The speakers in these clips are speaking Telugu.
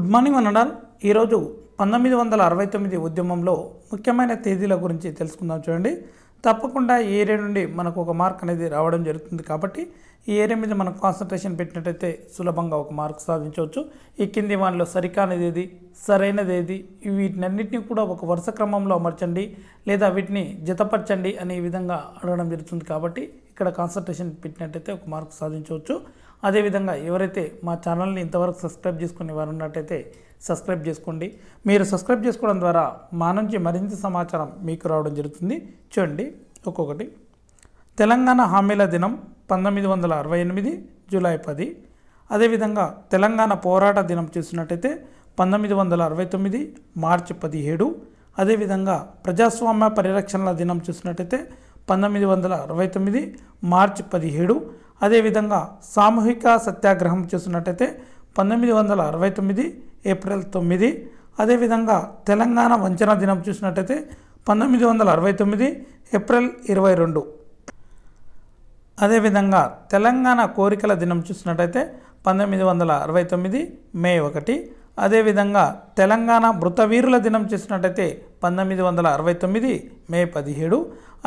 గుడ్ మార్నింగ్ అన్నాడాల్ ఈరోజు పంతొమ్మిది వందల అరవై తొమ్మిది ఉద్యమంలో ముఖ్యమైన తేదీల గురించి తెలుసుకుందాం చూడండి తప్పకుండా ఈ ఏరియా నుండి మనకు ఒక మార్క్ అనేది రావడం జరుగుతుంది కాబట్టి ఈ ఏరియా మీద మనం కాన్సన్ట్రేషన్ పెట్టినట్టయితే సులభంగా ఒక మార్క్ సాధించవచ్చు ఈ కింది వాటిలో సరికానిది ఏది సరైనది ఏది వీటినన్నింటినీ కూడా ఒక వరుస క్రమంలో అమర్చండి లేదా వీటిని జతపరచండి అనే విధంగా అడగడం జరుగుతుంది కాబట్టి ఇక్కడ కాన్సన్ట్రేషన్ పెట్టినట్టయితే ఒక మార్క్ సాధించవచ్చు అదేవిధంగా ఎవరైతే మా ఛానల్ని ఇంతవరకు సబ్స్క్రైబ్ చేసుకునే వారు ఉన్నట్టయితే సబ్స్క్రైబ్ చేసుకోండి మీరు సబ్స్క్రైబ్ చేసుకోవడం ద్వారా మా నుంచి మరింత సమాచారం మీకు రావడం జరుగుతుంది చూడండి ఒక్కొక్కటి తెలంగాణ హామీల దినం పంతొమ్మిది వందల అరవై ఎనిమిది జూలై పది అదేవిధంగా తెలంగాణ పోరాట దినం చూసినట్టయితే పంతొమ్మిది వందల అరవై తొమ్మిది మార్చి పదిహేడు అదేవిధంగా ప్రజాస్వామ్య పరిరక్షణల దినం చూసినట్టయితే పంతొమ్మిది వందల అరవై తొమ్మిది మార్చి పదిహేడు అదేవిధంగా సామూహిక సత్యాగ్రహం చూసినట్టయితే పంతొమ్మిది వందల అరవై తొమ్మిది ఏప్రిల్ తొమ్మిది అదేవిధంగా తెలంగాణ వంచన దినం చూసినట్టయితే పంతొమ్మిది వందల అరవై తొమ్మిది ఏప్రిల్ ఇరవై రెండు అదేవిధంగా తెలంగాణ కోరికల దినం చూసినట్టయితే పంతొమ్మిది వందల అరవై తొమ్మిది మే ఒకటి అదేవిధంగా తెలంగాణ మృతవీరుల దినం చూసినట్టయితే పంతొమ్మిది వందల అరవై తొమ్మిది మే పదిహేడు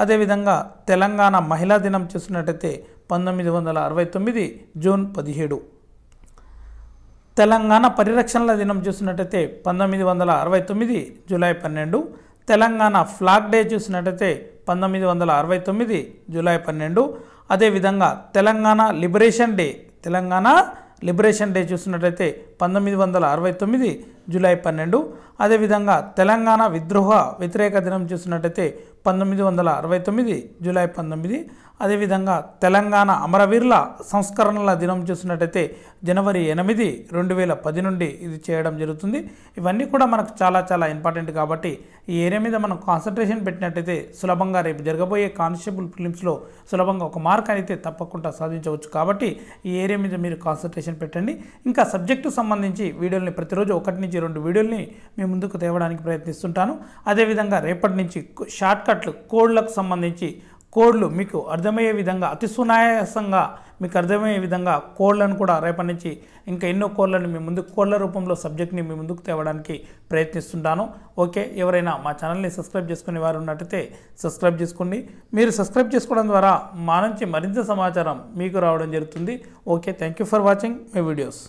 అదేవిధంగా తెలంగాణ మహిళా దినం చూసినట్టయితే పంతొమ్మిది వందల అరవై తొమ్మిది జూన్ పదిహేడు తెలంగాణ పరిరక్షణల దినం చూసినట్టయితే పంతొమ్మిది వందల అరవై తొమ్మిది జూలై పన్నెండు తెలంగాణ ఫ్లాగ్ డే చూసినట్టయితే పంతొమ్మిది వందల అరవై తొమ్మిది జూలై పన్నెండు అదేవిధంగా Telangana liberation day Telangana liberation day చూసినట్టయితే పంతొమ్మిది వందల అరవై తొమ్మిది జూలై పన్నెండు అదేవిధంగా తెలంగాణ విద్రోహ వ్యతిరేక దినం చూసినట్టయితే పంతొమ్మిది వందల అరవై తొమ్మిది జూలై పంతొమ్మిది అదేవిధంగా తెలంగాణ అమరవీరుల సంస్కరణల దినం చూసినట్టయితే జనవరి ఎనిమిది రెండు వేల పది నుండి ఇది చేయడం జరుగుతుంది ఇవన్నీ కూడా మనకు చాలా చాలా ఇంపార్టెంట్ కాబట్టి ఈ ఏరియా మీద మనం కాన్సన్ట్రేషన్ పెట్టినట్టయితే సులభంగా రేపు జరగబోయే కానిస్టేబుల్ ఫిలిమ్స్లో సులభంగా ఒక మార్క్ అయితే తప్పకుండా సాధించవచ్చు కాబట్టి ఈ ఏరియా మీద మీరు కాన్సన్ట్రేషన్ పెట్టండి ఇంకా సబ్జెక్టు సంబంధించి వీడియోని ప్రతిరోజు ఒకటి నుంచి నుంచి రెండు వీడియోల్ని మీ ముందుకు తేవడానికి ప్రయత్నిస్తుంటాను అదేవిధంగా రేపటి నుంచి షార్ట్కట్లు కోడ్లకు సంబంధించి కోడ్లు మీకు అర్థమయ్యే విధంగా అతి సునాయాసంగా మీకు అర్థమయ్యే విధంగా కోడ్లను కూడా రేపటి నుంచి ఇంకా ఎన్నో కోళ్లను మీ ముందు కోడ్ల రూపంలో సబ్జెక్ట్ని మీ ముందుకు తేవడానికి ప్రయత్నిస్తుంటాను ఓకే ఎవరైనా మా ఛానల్ని సబ్స్క్రైబ్ చేసుకునే వారు ఉన్నట్టయితే సబ్స్క్రైబ్ చేసుకోండి మీరు సబ్స్క్రైబ్ చేసుకోవడం ద్వారా మా నుంచి మరింత సమాచారం మీకు రావడం జరుగుతుంది okay thank you for watching my videos